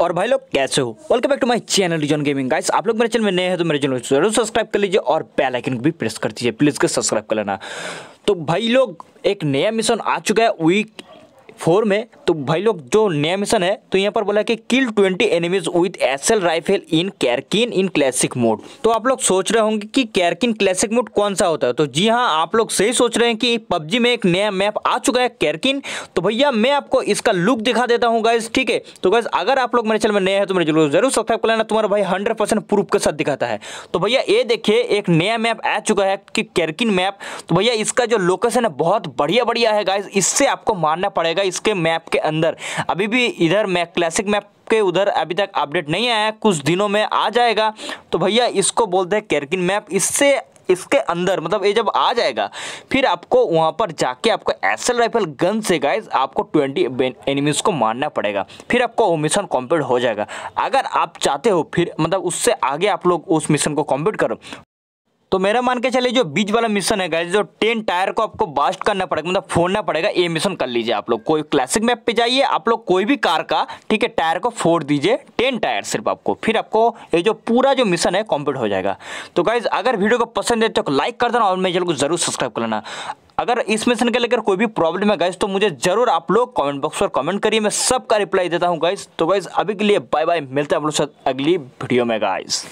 और भाई लोग कैसे हो welcome back to my channel region gaming guys आप लोग मेरे चैनल में नए हैं तो मेरे चैनल को जरूर सब्सक्राइब कर लीजिए और बेल आइकन भी प्रेस कर दीजिए प्लीज़ के सब्सक्राइब कर लेना तो भाई लोग एक नया मिशन आ चुका है वीक फोर में तो भाई लोग जो नया मिशन है तो यहाँ पर बोला कि kill twenty enemies with S rifle in Karakin in classic mode तो आप लोग सोच रहे होंगे कि कैरकिन क्लासिक मोड कौन सा होता है तो जी हाँ आप लोग सही सोच रहे हैं कि पबजी में एक नया मैप आ चुका है कैरकिन तो भैया मैं आपको इसका लुक दिखा देता हूँ गाइज ठीक है तो गाइज अगर आप लोग मेरे चैनल में नए हैं तो मेरे जरूर जरूर सब्सक्राइब कर लेना तुम्हारा भाई हंड्रेड परसेंट प्रूफ के साथ दिखाता है तो भैया ये देखिए एक नया मैप आ चुका है कि कैरकिन मैप तो भैया इसका जो लोकेशन है बहुत बढ़िया बढ़िया है गाइज इससे आपको मानना पड़ेगा इसके मैप के अंदर अभी भी इधर मैप क्लासिक मैप के उधर अभी तक अपडेट नहीं आया है कुछ दिनों में आ जाएगा तो भैया इसको बोलते हैं कैरकिन मैप इससे इसके अंदर मतलब ये जब आ जाएगा फिर आपको वहां पर जाके आपको एसएल राइफल गन से गाइज आपको 20 एनिमीज़ को मारना पड़ेगा फिर आपको वो मिशन कंप्लीट हो जाएगा अगर आप चाहते हो फिर मतलब उससे आगे आप लोग उस मिशन को कंप्लीट करो तो मेरा मान के चलिए जो बीच वाला मिशन है गाइज जो टेन टायर को आपको बास्ट करना पड़ेगा मतलब फोड़ना पड़ेगा ये मिशन कर लीजिए आप लोग कोई क्लासिक मैप पे जाइए आप लोग कोई भी कार का ठीक है टायर को फोड़ दीजिए टेन टायर सिर्फ आपको फिर आपको ये जो पूरा जो मिशन है कंप्लीट हो जाएगा तो गाइज अगर वीडियो को पसंद है तो लाइक कर देना और मेरे चैनल को जरूर सब्सक्राइब कर लेना अगर इस मिशन के लेकर कोई भी प्रॉब्लम है गाइज तो मुझे जरूर आप लोग कॉमेंट बॉक्स पर कॉमेंट करिए मैं सबका रिप्लाई देता हूँ गाइज तो गाइज अभी के लिए बाय बाय मिलते हैं आप लोग अगली वीडियो में गाइज़